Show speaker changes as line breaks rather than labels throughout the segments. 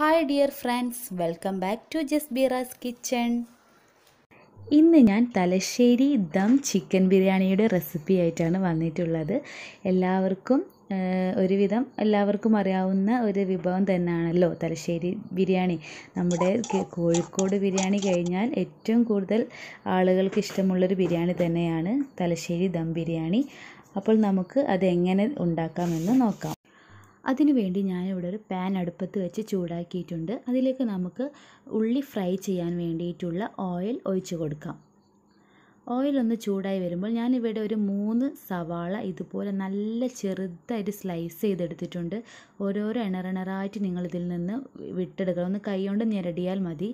hi dear friends welcome back to ജസ് ബീറാസ് kitchen ഇന്ന് ഞാൻ തലശ്ശേരി ദം ചിക്കൻ ബിരിയാണിയുടെ റെസിപ്പി ആയിട്ടാണ് വന്നിട്ടുള്ളത് എല്ലാവർക്കും ഒരുവിധം എല്ലാവർക്കും അറിയാവുന്ന ഒരു വിഭവം തന്നെയാണല്ലോ തലശ്ശേരി ബിരിയാണി നമ്മുടെ കോഴിക്കോട് ബിരിയാണി കഴിഞ്ഞാൽ ഏറ്റവും കൂടുതൽ ആളുകൾക്ക് ഇഷ്ടമുള്ളൊരു ബിരിയാണി തന്നെയാണ് തലശ്ശേരി ദം ബിരിയാണി അപ്പോൾ നമുക്ക് അതെങ്ങനെ ഉണ്ടാക്കാമെന്ന് നോക്കാം അതിനുവേണ്ടി ഞാനിവിടെ ഒരു പാൻ അടുപ്പത്ത് വെച്ച് ചൂടാക്കിയിട്ടുണ്ട് അതിലേക്ക് നമുക്ക് ഉള്ളി ഫ്രൈ ചെയ്യാൻ വേണ്ടിയിട്ടുള്ള ഓയിൽ ഒഴിച്ചു കൊടുക്കാം ഓയിൽ ഒന്ന് ചൂടായി വരുമ്പോൾ ഞാനിവിടെ ഒരു മൂന്ന് സവാള ഇതുപോലെ നല്ല ചെറുതായിട്ട് സ്ലൈസ് ചെയ്തെടുത്തിട്ടുണ്ട് ഓരോരോ നിങ്ങൾ ഇതിൽ നിന്ന് വിട്ടെടുക്കണം ഒന്ന് കൈകൊണ്ട് ഞെരടിയാൽ മതി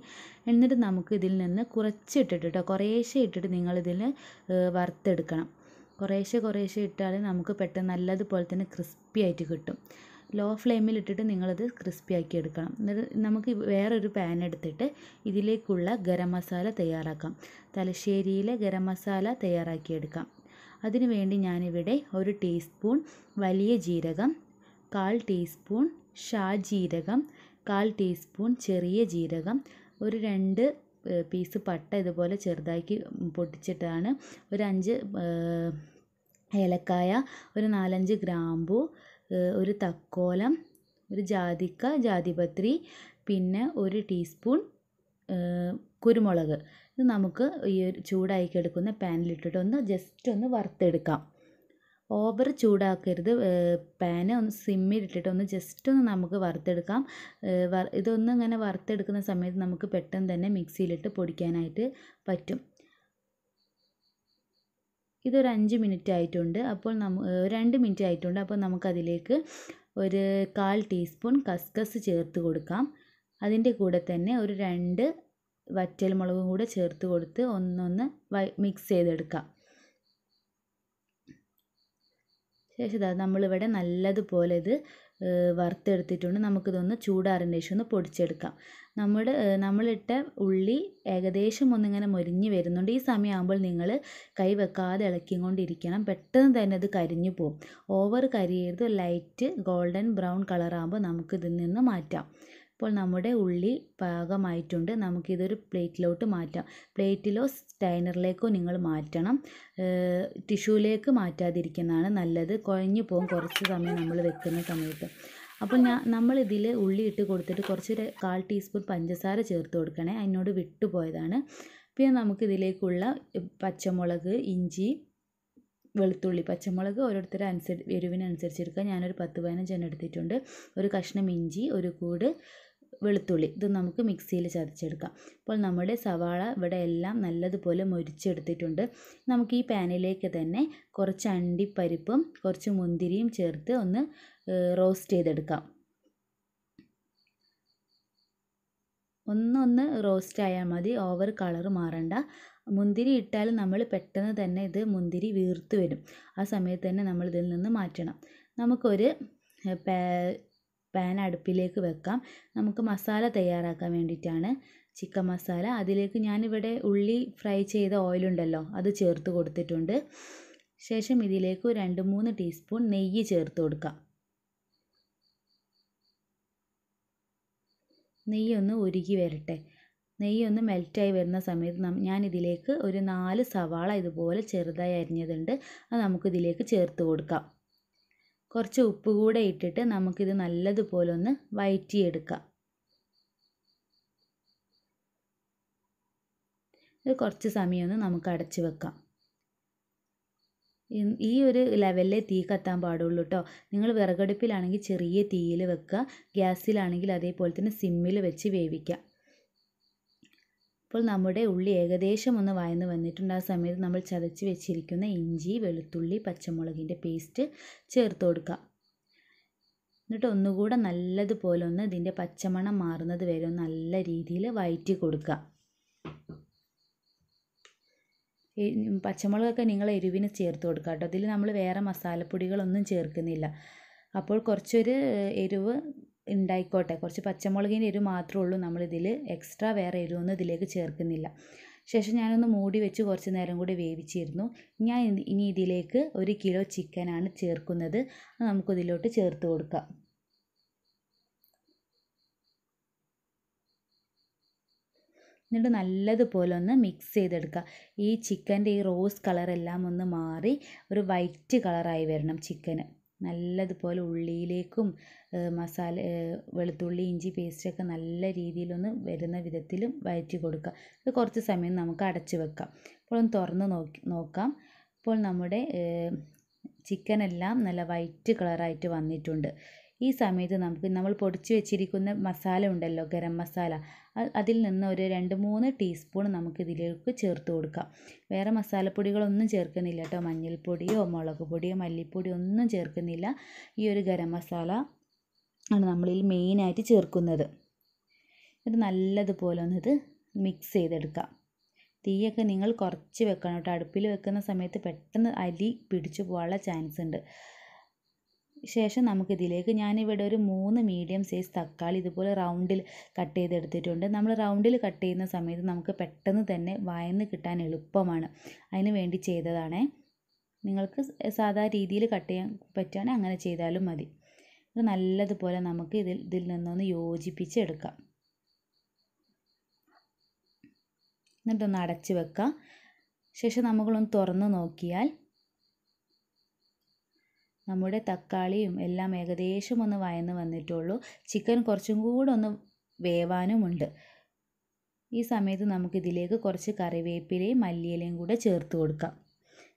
എന്നിട്ട് നമുക്ക് ഇതിൽ നിന്ന് കുറച്ച് ഇട്ടിട്ട് കേട്ടോ കുറേശ്ശെ ഇട്ടിട്ട് നിങ്ങളിതിൽ വറുത്തെടുക്കണം കുറേശ്ശെ കുറേശ്ശെ ഇട്ടാൽ നമുക്ക് പെട്ടെന്ന് നല്ലതുപോലെ തന്നെ ക്രിസ്പി ആയിട്ട് കിട്ടും ലോ ഫ്ലെയിമിൽ ഇട്ടിട്ട് നിങ്ങളത് ക്രിസ്പി ആക്കി എടുക്കണം എന്നിട്ട് നമുക്ക് വേറൊരു പാൻ എടുത്തിട്ട് ഇതിലേക്കുള്ള ഗരം മസാല തയ്യാറാക്കാം തലശ്ശേരിയിലെ ഗരം മസാല തയ്യാറാക്കിയെടുക്കാം അതിനുവേണ്ടി ഞാനിവിടെ ഒരു ടീസ്പൂൺ വലിയ ജീരകം കാൽ ടീസ്പൂൺ ഷാജീരകം കാൽ ടീസ്പൂൺ ചെറിയ ജീരകം ഒരു രണ്ട് പീസ് പട്ട ഇതുപോലെ ചെറുതാക്കി പൊട്ടിച്ചിട്ടാണ് ഒരു അഞ്ച് ഏലക്കായ ഒരു നാലഞ്ച് ഗ്രാമ്പൂ ഒരു തക്കോലം ഒരു ജാതിക്ക ജാതിപത്രി പിന്നെ ഒരു ടീസ്പൂൺ കുരുമുളക് ഇത് നമുക്ക് ഈ ഒരു ചൂടാക്കി എടുക്കുന്ന പാനിലിട്ടിട്ട് ഒന്ന് ജസ്റ്റ് ഒന്ന് വറുത്തെടുക്കാം ഓവർ ചൂടാക്കരുത് പാന് ഒന്ന് സിമ്മിലിട്ടിട്ട് ഒന്ന് ജസ്റ്റ് ഒന്ന് നമുക്ക് വറുത്തെടുക്കാം ഇതൊന്നും ഇങ്ങനെ വറുത്തെടുക്കുന്ന സമയത്ത് നമുക്ക് പെട്ടെന്ന് തന്നെ മിക്സിയിലിട്ട് പൊടിക്കാനായിട്ട് പറ്റും ഇതൊരു അഞ്ച് മിനിറ്റ് ആയിട്ടുണ്ട് അപ്പോൾ നമ്മ രണ്ട് മിനിറ്റ് ആയിട്ടുണ്ട് അപ്പോൾ നമുക്കതിലേക്ക് ഒരു കാൽ ടീസ്പൂൺ കസ്കസ് ചേർത്ത് കൊടുക്കാം അതിൻ്റെ കൂടെ തന്നെ ഒരു രണ്ട് വറ്റൽ മുളകും കൂടെ ചേർത്ത് കൊടുത്ത് ഒന്നൊന്ന് മിക്സ് ചെയ്തെടുക്കാം ശേഷം നമ്മളിവിടെ നല്ലതുപോലെ ഇത് വറുത്തെടുത്തിട്ടുണ്ട് നമുക്കിതൊന്ന് ചൂടാറിൻ്റെ ശേഷം ഒന്ന് പൊടിച്ചെടുക്കാം നമ്മൾ നമ്മളിട്ട ഉള്ളി ഏകദേശം ഒന്നിങ്ങനെ മൊരിഞ്ഞ് വരുന്നുണ്ട് ഈ സമയമാകുമ്പോൾ നിങ്ങൾ കൈ വെക്കാതെ ഇളക്കിക്കൊണ്ടിരിക്കണം പെട്ടെന്ന് തന്നെ അത് കരിഞ്ഞു പോകും ഓവർ കരിയരുത് ലൈറ്റ് ഗോൾഡൻ ബ്രൗൺ കളറാകുമ്പോൾ നമുക്കിതിൽ നിന്ന് മാറ്റാം അപ്പോൾ നമ്മുടെ ഉള്ളി പാകമായിട്ടുണ്ട് നമുക്കിതൊരു പ്ലേറ്റിലോട്ട് മാറ്റാം പ്ലേറ്റിലോ സ്റ്റൈനറിലേക്കോ നിങ്ങൾ മാറ്റണം ടിഷ്യൂലേക്ക് മാറ്റാതിരിക്കുന്നതാണ് നല്ലത് കുഴഞ്ഞു പോകും കുറച്ച് സമയം നമ്മൾ വെക്കുന്ന സമയത്ത് അപ്പോൾ ഞാൻ നമ്മളിതിൽ ഉള്ളി ഇട്ട് കൊടുത്തിട്ട് കുറച്ചൊരു കാൽ ടീസ്പൂൺ പഞ്ചസാര ചേർത്ത് കൊടുക്കണേ അതിനോട് വിട്ടുപോയതാണ് പിന്നെ നമുക്കിതിലേക്കുള്ള പച്ചമുളക് ഇഞ്ചി വെളുത്തുള്ളി പച്ചമുളക് ഓരോരുത്തരെ അനുസരിച്ച് എരിവിനനുസരിച്ച് ഞാനൊരു പത്ത് പതിനഞ്ചെണ്ണം എടുത്തിട്ടുണ്ട് ഒരു കഷ്ണം ഇഞ്ചി ഒരു കൂട് വെളുത്തുള്ളി ഇത് നമുക്ക് മിക്സിയിൽ ചതച്ചെടുക്കാം അപ്പോൾ നമ്മുടെ സവാള ഇവിടെ എല്ലാം നല്ലതുപോലെ മുരിച്ചെടുത്തിട്ടുണ്ട് നമുക്ക് ഈ പാനിലേക്ക് തന്നെ കുറച്ച് അണ്ടിപ്പരിപ്പും കുറച്ച് മുന്തിരിയും ചേർത്ത് ഒന്ന് റോസ്റ്റ് ചെയ്തെടുക്കാം ഒന്നൊന്ന് റോസ്റ്റ് ആയാൽ മതി ഓവർ കളർ മാറണ്ട മുന്തിരി ഇട്ടാൽ നമ്മൾ പെട്ടെന്ന് തന്നെ ഇത് മുന്തിരി വീർത്ത് വരും ആ സമയത്ത് തന്നെ നമ്മൾ ഇതിൽ നിന്ന് മാറ്റണം നമുക്കൊരു പാൻ അടുപ്പിലേക്ക് വെക്കാം നമുക്ക് മസാല തയ്യാറാക്കാൻ വേണ്ടിയിട്ടാണ് ചിക്കൻ മസാല അതിലേക്ക് ഞാനിവിടെ ഉള്ളി ഫ്രൈ ചെയ്ത ഓയിലുണ്ടല്ലോ അത് ചേർത്ത് കൊടുത്തിട്ടുണ്ട് ശേഷം ഇതിലേക്ക് രണ്ട് മൂന്ന് ടീസ്പൂൺ നെയ്യ് ചേർത്ത് കൊടുക്കാം നെയ്യൊന്ന് ഉരുകി വരട്ടെ നെയ്യൊന്ന് മെൽറ്റായി വരുന്ന സമയത്ത് ഞാൻ ഇതിലേക്ക് ഒരു നാല് സവാള ഇതുപോലെ ചെറുതായി അരിഞ്ഞതുണ്ട് അത് നമുക്ക് ഇതിലേക്ക് ചേർത്ത് കൊടുക്കാം കുറച്ച് ഉപ്പ് കൂടെ ഇട്ടിട്ട് നമുക്കിത് നല്ലതുപോലെ ഒന്ന് വയറ്റിയെടുക്കാം ഇത് കുറച്ച് സമയമൊന്ന് നമുക്ക് അടച്ചു വെക്കാം ഈ ഒരു ലെവലിലെ തീ കത്താൻ പാടുള്ളൂ കേട്ടോ നിങ്ങൾ വിറകടുപ്പിലാണെങ്കിൽ ചെറിയ തീയിൽ വെക്കുക ഗ്യാസിലാണെങ്കിൽ അതേപോലെ തന്നെ സിമ്മിൽ വെച്ച് വേവിക്കാം അപ്പോൾ നമ്മുടെ ഉള്ളി ഏകദേശം ഒന്ന് വയന്ന് വന്നിട്ടുണ്ട് ആ സമയത്ത് നമ്മൾ ചതച്ച് വെച്ചിരിക്കുന്ന ഇഞ്ചി വെളുത്തുള്ളി പച്ചമുളകിൻ്റെ പേസ്റ്റ് ചേർത്ത് കൊടുക്കുക എന്നിട്ട് ഒന്നുകൂടെ നല്ലതുപോലെ ഒന്ന് ഇതിൻ്റെ പച്ചമണം മാറുന്നത് വരെ ഒന്ന് നല്ല രീതിയിൽ വയറ്റി കൊടുക്കുക പച്ചമുളകൊക്കെ നിങ്ങൾ എരിവിന് ചേർത്ത് കൊടുക്കുക കേട്ടോ ഇതിൽ നമ്മൾ വേറെ മസാലപ്പൊടികളൊന്നും ചേർക്കുന്നില്ല അപ്പോൾ കുറച്ചൊരു എരിവ് ഉണ്ടായിക്കോട്ടെ കുറച്ച് പച്ചമുളകിൻ്റെ എരിവ് മാത്രമേ ഉള്ളൂ നമ്മളിതിൽ എക്സ്ട്രാ വേറെ എരിവൊന്നും ഇതിലേക്ക് ചേർക്കുന്നില്ല ശേഷം ഞാനൊന്ന് മൂടി വെച്ച് കുറച്ച് നേരം കൂടി വേവിച്ചിരുന്നു ഞാൻ ഇനി ഇതിലേക്ക് ഒരു കിലോ ചിക്കനാണ് ചേർക്കുന്നത് നമുക്കിതിലോട്ട് ചേർത്ത് കൊടുക്കാം എന്നിട്ട് നല്ലതുപോലെ ഒന്ന് മിക്സ് ചെയ്തെടുക്കുക ഈ ചിക്കൻ്റെ ഈ റോസ് കളറെല്ലാം ഒന്ന് മാറി ഒരു വൈറ്റ് കളറായി വരണം ചിക്കന് നല്ലതുപോലെ ഉള്ളിയിലേക്കും മസാല വെളുത്തുള്ളി ഇഞ്ചി പേസ്റ്റൊക്കെ നല്ല രീതിയിലൊന്ന് വരുന്ന വിധത്തിലും വഴറ്റി കൊടുക്കുക ഇത് കുറച്ച് സമയം നമുക്ക് അടച്ചു വെക്കാം അപ്പോൾ ഒന്ന് തുറന്ന് നോക്കി നോക്കാം ഇപ്പോൾ നമ്മുടെ ചിക്കനെല്ലാം നല്ല വൈറ്റ് കളറായിട്ട് വന്നിട്ടുണ്ട് ഈ സമയത്ത് നമുക്ക് നമ്മൾ പൊടിച്ച് വെച്ചിരിക്കുന്ന മസാല ഉണ്ടല്ലോ ഗരം മസാല അതിൽ നിന്ന് ഒരു രണ്ട് മൂന്ന് ടീസ്പൂൺ ഇതിലേക്ക് ചേർത്ത് കൊടുക്കാം വേറെ മസാലപ്പൊടികളൊന്നും ചേർക്കുന്നില്ല കേട്ടോ മഞ്ഞൾപ്പൊടിയോ മുളക് പൊടിയോ മല്ലിപ്പൊടിയോ ഒന്നും ചേർക്കുന്നില്ല ഈ ഒരു ഗരം മസാല ആണ് നമ്മളിൽ മെയിനായിട്ട് ചേർക്കുന്നത് ഇത് നല്ലതുപോലെ ഒന്നിത് മിക്സ് ചെയ്തെടുക്കാം തീയൊക്കെ നിങ്ങൾ കുറച്ച് വെക്കണം കേട്ടോ അടുപ്പിൽ വെക്കുന്ന സമയത്ത് പെട്ടെന്ന് അരി പിടിച്ചു പോകാനുള്ള ചാൻസ് ഉണ്ട് ശേഷം നമുക്കിതിലേക്ക് ഞാനിവിടെ ഒരു മൂന്ന് മീഡിയം സൈസ് തക്കാളി ഇതുപോലെ റൗണ്ടിൽ കട്ട് ചെയ്തെടുത്തിട്ടുണ്ട് നമ്മൾ റൗണ്ടിൽ കട്ട് ചെയ്യുന്ന സമയത്ത് നമുക്ക് പെട്ടെന്ന് തന്നെ വയന്ന് കിട്ടാൻ എളുപ്പമാണ് അതിന് വേണ്ടി ചെയ്തതാണ് നിങ്ങൾക്ക് സാധാ രീതിയിൽ കട്ട് ചെയ്യാൻ പറ്റുകയാണെങ്കിൽ അങ്ങനെ ചെയ്താലും മതി നല്ലതുപോലെ നമുക്ക് ഇതിൽ ഇതിൽ നിന്നൊന്ന് യോജിപ്പിച്ചെടുക്കാം എന്നിട്ടൊന്ന് അടച്ച് വെക്കാം ശേഷം നമ്മളൊന്ന് തുറന്ന് നോക്കിയാൽ നമ്മുടെ തക്കാളിയും എല്ലാം ഏകദേശം ഒന്ന് വയന്ന് വന്നിട്ടുള്ളൂ ചിക്കൻ കുറച്ചും കൂടെ ഒന്ന് വേവാനുമുണ്ട് ഈ സമയത്ത് നമുക്കിതിലേക്ക് കുറച്ച് കറിവേപ്പിലയും മല്ലിയിലയും കൂടെ ചേർത്ത് കൊടുക്കാം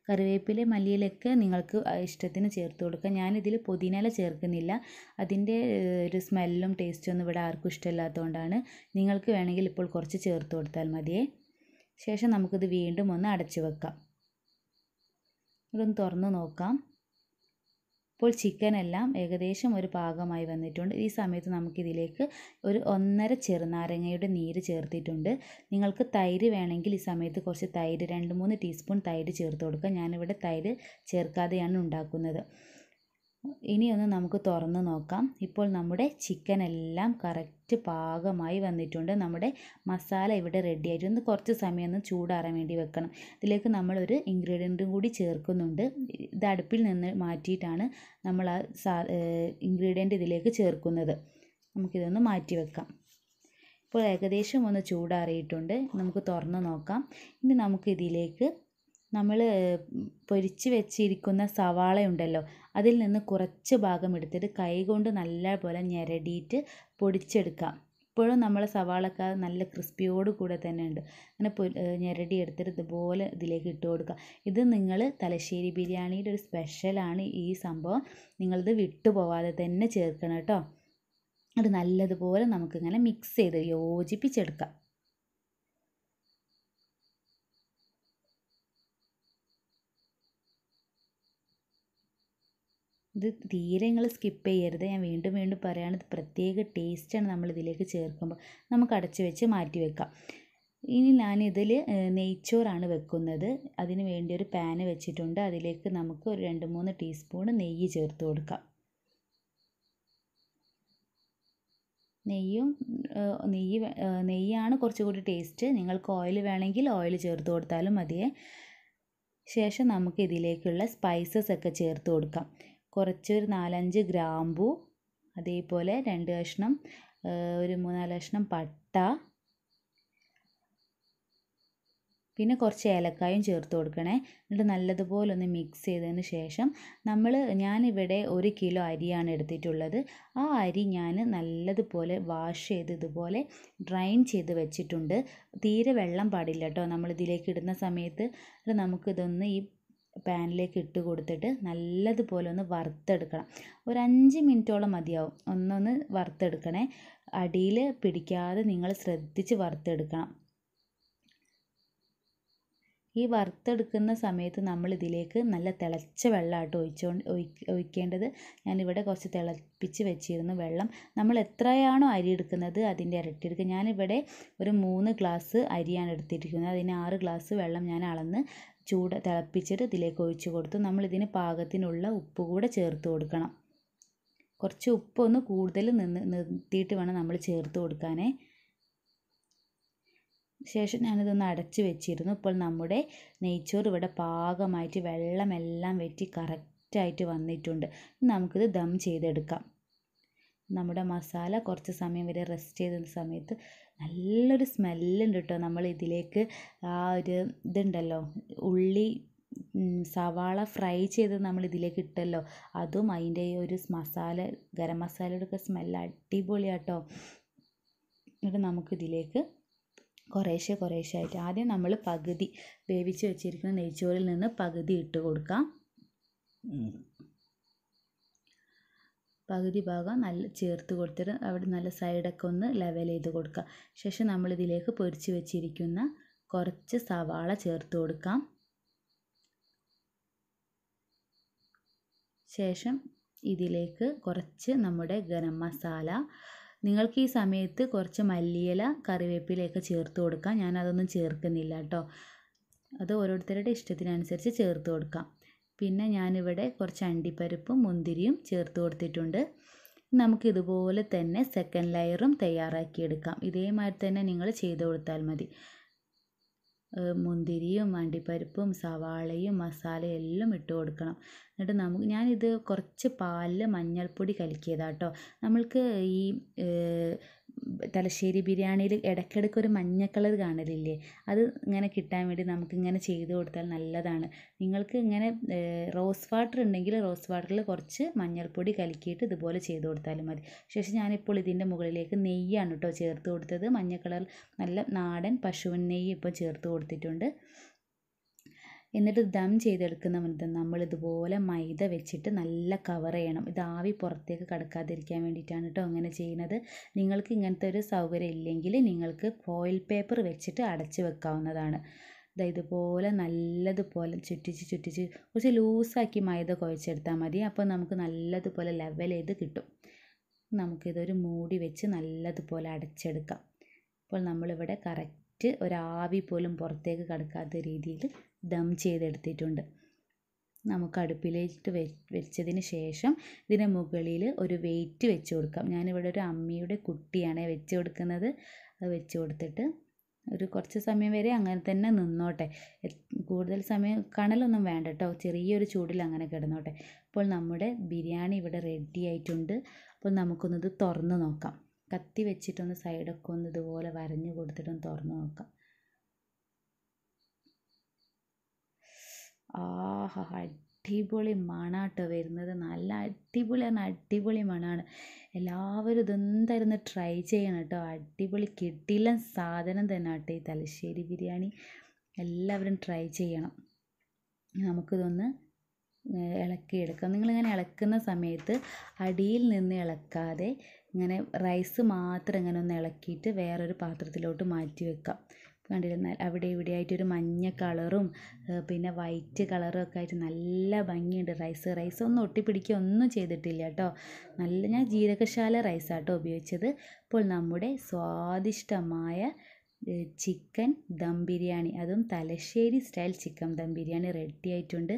കറിവേപ്പില മല്ലിയിലൊക്കെ നിങ്ങൾക്ക് ഇഷ്ടത്തിന് ചേർത്ത് കൊടുക്കാം ഞാനിതിൽ പുതിനയില ചേർക്കുന്നില്ല അതിൻ്റെ ഒരു സ്മെല്ലും ടേസ്റ്റും ഒന്നും ഇവിടെ ആർക്കും ഇഷ്ടമില്ലാത്തതുകൊണ്ടാണ് നിങ്ങൾക്ക് വേണമെങ്കിൽ ഇപ്പോൾ കുറച്ച് ചേർത്ത് കൊടുത്താൽ മതിയേ ശേഷം നമുക്കിത് വീണ്ടും ഒന്ന് അടച്ചു വെക്കാം ഇതൊന്ന് തുറന്ന് നോക്കാം അപ്പോൾ ചിക്കനെല്ലാം ഏകദേശം ഒരു പാകമായി വന്നിട്ടുണ്ട് ഈ സമയത്ത് നമുക്കിതിലേക്ക് ഒരു ഒന്നര ചെറുനാരങ്ങയുടെ നീര് ചേർത്തിട്ടുണ്ട് നിങ്ങൾക്ക് തൈര് വേണമെങ്കിൽ ഈ സമയത്ത് കുറച്ച് തൈര് രണ്ട് മൂന്ന് ടീസ്പൂൺ തൈര് ചേർത്ത് കൊടുക്കുക ഞാനിവിടെ തൈര് ചേർക്കാതെയാണ് ഉണ്ടാക്കുന്നത് ഇനിയൊന്ന് നമുക്ക് തുറന്ന് നോക്കാം ഇപ്പോൾ നമ്മുടെ ചിക്കൻ എല്ലാം കറക്റ്റ് പാകമായി വന്നിട്ടുണ്ട് നമ്മുടെ മസാല ഇവിടെ റെഡി ആയിട്ടുണ്ട് കുറച്ച് സമയം ഒന്ന് ചൂടാറാൻ വേണ്ടി വെക്കണം ഇതിലേക്ക് നമ്മളൊരു ഇൻഗ്രീഡിയൻറ്റും കൂടി ചേർക്കുന്നുണ്ട് ഇത് അടുപ്പിൽ നിന്ന് മാറ്റിയിട്ടാണ് നമ്മൾ ആ സാ ഇൻഗ്രീഡിയൻ്റ് ഇതിലേക്ക് ചേർക്കുന്നത് നമുക്കിതൊന്ന് മാറ്റി വെക്കാം ഇപ്പോൾ ഏകദേശം ഒന്ന് ചൂടാറിയിട്ടുണ്ട് നമുക്ക് തുറന്ന് നോക്കാം ഇനി നമുക്ക് ഇതിലേക്ക് നമ്മൾ പൊരിച്ച് വെച്ചിരിക്കുന്ന സവാള ഉണ്ടല്ലോ അതിൽ നിന്ന് കുറച്ച് ഭാഗം എടുത്തിട്ട് കൈകൊണ്ട് നല്ലപോലെ ഞെരടിയിട്ട് പൊടിച്ചെടുക്കാം ഇപ്പോഴും നമ്മളെ സവാളക്ക നല്ല ക്രിസ്പിയോട് കൂടെ തന്നെ ഉണ്ട് അങ്ങനെ ഞെരടി എടുത്തിട്ട് ഇതുപോലെ ഇതിലേക്ക് ഇട്ട് കൊടുക്കുക ഇത് നിങ്ങൾ തലശ്ശേരി ബിരിയാണിയുടെ ഒരു സ്പെഷ്യലാണ് ഈ സംഭവം നിങ്ങളിത് വിട്ടുപോവാതെ തന്നെ ചേർക്കണം കേട്ടോ അത് നല്ലതുപോലെ നമുക്കിങ്ങനെ മിക്സ് ചെയ്ത് യോജിപ്പിച്ചെടുക്കാം ഇത് തീരെ നിങ്ങൾ സ്കിപ്പ് ചെയ്യരുത് ഞാൻ വീണ്ടും വീണ്ടും പറയുകയാണ് ഇത് പ്രത്യേക ടേസ്റ്റാണ് നമ്മൾ ഇതിലേക്ക് ചേർക്കുമ്പോൾ നമുക്ക് അടച്ചു വെച്ച് മാറ്റി വെക്കാം ഇനി ഞാനിതിൽ നെയ്ച്ചോറാണ് വെക്കുന്നത് അതിന് വേണ്ടി ഒരു പാന് വെച്ചിട്ടുണ്ട് അതിലേക്ക് നമുക്ക് ഒരു രണ്ട് മൂന്ന് ടീസ്പൂൺ നെയ്യ് ചേർത്ത് കൊടുക്കാം നെയ്യും നെയ്യ് നെയ്യാണ് കുറച്ചുകൂടി ടേസ്റ്റ് നിങ്ങൾക്ക് ഓയിൽ വേണമെങ്കിൽ ഓയിൽ ചേർത്ത് കൊടുത്താലും മതിയേ ശേഷം നമുക്ക് ഇതിലേക്കുള്ള സ്പൈസസ് ഒക്കെ ചേർത്ത് കൊടുക്കാം കുറച്ച് ഒരു നാലഞ്ച് ഗ്രാമ്പു അതേപോലെ രണ്ട് കഷ്ണം ഒരു മൂന്നാല് കഷ്ണം പട്ട പിന്നെ കുറച്ച് ഏലക്കായും ചേർത്ത് കൊടുക്കണേ എന്നിട്ട് നല്ലതുപോലെ ഒന്ന് മിക്സ് ചെയ്തതിന് ശേഷം നമ്മൾ ഞാനിവിടെ ഒരു കിലോ അരിയാണ് എടുത്തിട്ടുള്ളത് ആ അരി ഞാൻ നല്ലതുപോലെ വാഷ് ചെയ്ത് ഇതുപോലെ ഡ്രൈൻ ചെയ്ത് വെച്ചിട്ടുണ്ട് തീരെ വെള്ളം പാടില്ല കേട്ടോ നമ്മളിതിലേക്ക് ഇടുന്ന സമയത്ത് നമുക്കിതൊന്ന് ഈ പാനിലേക്ക് ഇട്ട് കൊടുത്തിട്ട് നല്ലതുപോലെ ഒന്ന് വറുത്തെടുക്കണം ഒരു അഞ്ച് മിനിറ്റോളം മതിയാവും ഒന്നൊന്ന് വറുത്തെടുക്കണേ അടിയിൽ പിടിക്കാതെ നിങ്ങൾ ശ്രദ്ധിച്ച് വറുത്തെടുക്കണം ഈ വറുത്തെടുക്കുന്ന സമയത്ത് നമ്മൾ ഇതിലേക്ക് നല്ല തിളച്ച വെള്ളമായിട്ട് ഒഴിച്ചോ ഒഴിക്കേണ്ടത് ഞാനിവിടെ കുറച്ച് തിളപ്പിച്ച് വെച്ചിരുന്നു വെള്ളം നമ്മൾ എത്രയാണോ അരി എടുക്കുന്നത് അതിൻ്റെ ഇരട്ടി എടുക്കുക ഞാനിവിടെ ഒരു മൂന്ന് ഗ്ലാസ് അരിയാണ് എടുത്തിരിക്കുന്നത് അതിന് ആറ് ഗ്ലാസ് വെള്ളം ഞാൻ അളന്ന് ചൂട് തിളപ്പിച്ചിട്ട് ഇതിലേക്ക് ഒഴിച്ച് കൊടുത്ത് നമ്മളിതിന് പാകത്തിനുള്ള ഉപ്പ് കൂടെ ചേർത്ത് കൊടുക്കണം കുറച്ച് ഉപ്പൊന്ന് കൂടുതൽ നിന്ന് നിർത്തിയിട്ട് വേണം നമ്മൾ ചേർത്ത് കൊടുക്കാനേ ശേഷം ഞാനിതൊന്ന് അടച്ച് വെച്ചിരുന്നു ഇപ്പോൾ നമ്മുടെ നെയ്ച്ചോറ് ഇവിടെ പാകമായിട്ട് വെള്ളമെല്ലാം വെറ്റി കറക്റ്റായിട്ട് വന്നിട്ടുണ്ട് നമുക്കിത് ദം ചെയ്തെടുക്കാം നമ്മുടെ മസാല കുറച്ച് സമയം വരെ റെസ്റ്റ് ചെയ്ത സമയത്ത് നല്ലൊരു സ്മെല്ലുണ്ട് കേട്ടോ നമ്മൾ ഇതിലേക്ക് ആ ഒരു ഇതുണ്ടല്ലോ ഉള്ളി സവാള ഫ്രൈ ചെയ്ത് നമ്മൾ ഇതിലേക്ക് ഇട്ടല്ലോ അതും അതിൻ്റെ ഒരു മസാല ഗരം മസാലയുടെ ഒക്കെ സ്മെല്ല് അടിപൊളിയാണ് കേട്ടോ എന്നിട്ട് നമുക്ക് ഇതിലേക്ക് കുറേശ്ശെ കുറേശ്ശെ ആയിട്ട് ആദ്യം നമ്മൾ പകുതി വേവിച്ച് വെച്ചിരിക്കുന്ന നെയ്ച്ചോറിൽ നിന്ന് പകുതി ഇട്ട് കൊടുക്കാം പകുതി ഭാഗം നല്ല ചേർത്ത് കൊടുത്തിട്ട് അവിടെ നല്ല സൈഡൊക്കെ ഒന്ന് ലെവൽ ചെയ്ത് കൊടുക്കുക ശേഷം നമ്മളിതിലേക്ക് പൊരിച്ച് വെച്ചിരിക്കുന്ന കുറച്ച് സവാള ചേർത്ത് കൊടുക്കാം ശേഷം ഇതിലേക്ക് കുറച്ച് നമ്മുടെ ഗരം മസാല നിങ്ങൾക്ക് ഈ സമയത്ത് കുറച്ച് മല്ലിയില കറിവേപ്പിലയൊക്കെ ചേർത്ത് കൊടുക്കാം ഞാൻ അതൊന്നും ചേർക്കുന്നില്ല കേട്ടോ അത് ഓരോരുത്തരുടെ ഇഷ്ടത്തിനനുസരിച്ച് ചേർത്ത് കൊടുക്കാം പിന്നെ ഞാനിവിടെ കുറച്ച് അണ്ടിപ്പരിപ്പും മുന്തിരിയും ചേർത്ത് കൊടുത്തിട്ടുണ്ട് നമുക്ക് ഇതുപോലെ തന്നെ സെക്കൻഡ് ലെയറും തയ്യാറാക്കിയെടുക്കാം ഇതേമാതിരി തന്നെ നിങ്ങൾ ചെയ്ത് കൊടുത്താൽ മതി മുന്തിരിയും അണ്ടിപ്പരിപ്പും സവാളയും മസാലയും എല്ലാം ഇട്ട് കൊടുക്കണം എന്നിട്ട് നമുക്ക് ഞാനിത് കുറച്ച് പാലിൽ മഞ്ഞൾപ്പൊടി കലക്കിയതാട്ടോ നമ്മൾക്ക് ഈ തലശ്ശേരി ബിരിയാണിയിൽ ഇടയ്ക്കിടയ്ക്ക് ഒരു മഞ്ഞ കളർ കാണലില്ലേ അത് ഇങ്ങനെ കിട്ടാൻ വേണ്ടി നമുക്കിങ്ങനെ ചെയ്ത് കൊടുത്താൽ നല്ലതാണ് നിങ്ങൾക്ക് ഇങ്ങനെ റോസ് വാട്ടർ ഉണ്ടെങ്കിൽ റോസ് വാട്ടറിൽ കുറച്ച് മഞ്ഞൾപ്പൊടി കലക്കിയിട്ട് ഇതുപോലെ ചെയ്ത് കൊടുത്താലും മതി ശേഷം ഞാനിപ്പോൾ ഇതിൻ്റെ മുകളിലേക്ക് നെയ്യാണ് കേട്ടോ ചേർത്ത് കൊടുത്തത് മഞ്ഞ കളർ നല്ല നാടൻ പശുവിൻ നെയ്യ് ഇപ്പോൾ ചേർത്ത് കൊടുത്തിട്ടുണ്ട് എന്നിട്ട് ദം ചെയ്തെടുക്കുന്ന നമ്മൾ ഇതുപോലെ മൈദ വെച്ചിട്ട് നല്ല കവർ ചെയ്യണം ഇത് ആവി പുറത്തേക്ക് കടക്കാതിരിക്കാൻ വേണ്ടിയിട്ടാണ് കേട്ടോ അങ്ങനെ ചെയ്യുന്നത് നിങ്ങൾക്ക് ഇങ്ങനത്തെ ഒരു സൗകര്യം ഇല്ലെങ്കിൽ നിങ്ങൾക്ക് ഫോയിൽ പേപ്പർ വെച്ചിട്ട് അടച്ചു വെക്കാവുന്നതാണ് ഇതാ ഇതുപോലെ നല്ലതുപോലെ ചുറ്റിച്ച് ചുറ്റിച്ച് കുറച്ച് ലൂസാക്കി മൈദ കുഴച്ചെടുത്താൽ മതി അപ്പോൾ നമുക്ക് നല്ലതുപോലെ ലെവൽ ചെയ്ത് കിട്ടും നമുക്കിതൊരു മൂടി വെച്ച് നല്ലതുപോലെ അടച്ചെടുക്കാം അപ്പോൾ നമ്മളിവിടെ കറക്റ്റ് ഒരാവി പോലും പുറത്തേക്ക് കടക്കാത്ത രീതിയിൽ ദം ചെയ്തെടുത്തിട്ടുണ്ട് നമുക്ക് അടുപ്പിലേക്ക് വെച്ചതിന് ശേഷം ഇതിന് മുകളിൽ ഒരു വെയിറ്റ് വെച്ച് കൊടുക്കാം ഞാനിവിടെ ഒരു അമ്മിയുടെ കുട്ടിയാണ് വെച്ച് കൊടുക്കുന്നത് അത് വെച്ച് കൊടുത്തിട്ട് ഒരു കുറച്ച് സമയം വരെ അങ്ങനെ തന്നെ നിന്നോട്ടെ കൂടുതൽ സമയം കണലൊന്നും വേണ്ട കേട്ടോ ചെറിയൊരു ചൂടിൽ അങ്ങനെ കിടന്നോട്ടെ അപ്പോൾ നമ്മുടെ ബിരിയാണി ഇവിടെ റെഡി ആയിട്ടുണ്ട് അപ്പോൾ നമുക്കൊന്നത് തുറന്ന് നോക്കാം കത്തി വെച്ചിട്ടൊന്ന് സൈഡൊക്കെ ഒന്ന് ഇതുപോലെ വരഞ്ഞ് കൊടുത്തിട്ടൊന്ന് തുറന്ന് നോക്കാം ആഹാ അടിപൊളി മണാട്ടോ വരുന്നത് നല്ല അടിപൊളി അടിപൊളി മണമാണ് എല്ലാവരും ഇതെന്തായാലും ട്രൈ ചെയ്യണം കേട്ടോ അടിപൊളി കിട്ടില്ല സാധനം തന്നെ കേട്ടോ ഈ തലശ്ശേരി ബിരിയാണി എല്ലാവരും ട്രൈ ചെയ്യണം നമുക്കിതൊന്ന് ഇളക്കിയെടുക്കാം നിങ്ങളിങ്ങനെ ഇളക്കുന്ന സമയത്ത് അടിയിൽ നിന്ന് ഇളക്കാതെ ഇങ്ങനെ റൈസ് മാത്രം ഇങ്ങനെ ഒന്ന് ഇളക്കിയിട്ട് വേറൊരു പാത്രത്തിലോട്ട് മാറ്റി വെക്കാം കണ്ടിരുന്നാൽ അവിടെ ഇവിടെ ആയിട്ടൊരു മഞ്ഞ കളറും പിന്നെ വൈറ്റ് കളറും ഒക്കെ ആയിട്ട് നല്ല ഭംഗിയുണ്ട് റൈസ് റൈസ് ഒന്നും ഒട്ടിപ്പിടിക്കുക ഒന്നും ചെയ്തിട്ടില്ല കേട്ടോ നല്ല ഞാൻ ജീരകശാല റൈസാണ് കേട്ടോ ഉപയോഗിച്ചത് അപ്പോൾ നമ്മുടെ സ്വാദിഷ്ടമായ ചിക്കൻ ദം ബിരിയാണി അതും Thalassery style chicken dum biryani ready ആയിട്ടുണ്ട്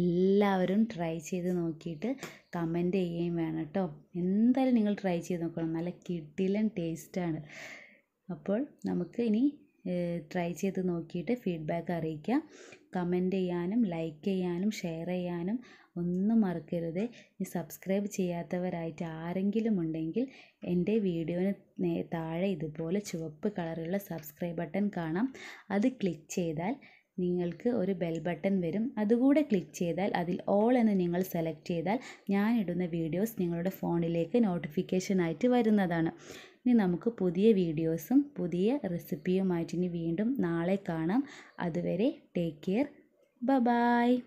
എല്ലാവരും ട്രൈ ചെയ്ത് നോക്കിയിട്ട് കമൻറ്റ് ചെയ്യുകയും വേണം കേട്ടോ എന്തായാലും നിങ്ങൾ ട്രൈ ചെയ്ത് നോക്കണം നല്ല കിടിലൻ ടേസ്റ്റാണ് അപ്പോൾ നമുക്ക് ഇനി ട്രൈ ചെയ്ത് നോക്കിയിട്ട് ഫീഡ്ബാക്ക് അറിയിക്കുക കമൻറ്റ് ചെയ്യാനും ലൈക്ക് ചെയ്യാനും ഷെയർ ചെയ്യാനും ഒന്നും മറക്കരുത് ഈ സബ്സ്ക്രൈബ് ചെയ്യാത്തവരായിട്ട് ആരെങ്കിലും ഉണ്ടെങ്കിൽ എൻ്റെ വീഡിയോന് താഴെ ഇതുപോലെ ചുവപ്പ് കളറുള്ള സബ്സ്ക്രൈബ് ബട്ടൺ കാണാം അത് ക്ലിക്ക് ചെയ്താൽ നിങ്ങൾക്ക് ഒരു ബെൽ ബട്ടൺ വരും അതുകൂടെ ക്ലിക്ക് ചെയ്താൽ അതിൽ ഓൾ എന്ന് നിങ്ങൾ സെലക്ട് ചെയ്താൽ ഞാനിടുന്ന വീഡിയോസ് നിങ്ങളുടെ ഫോണിലേക്ക് നോട്ടിഫിക്കേഷനായിട്ട് വരുന്നതാണ് ഇനി നമുക്ക് പുതിയ വീഡിയോസും പുതിയ റെസിപ്പിയുമായിട്ട് ഇനി വീണ്ടും നാളെ കാണാം അതുവരെ ടേക്ക് കെയർ ബബായ്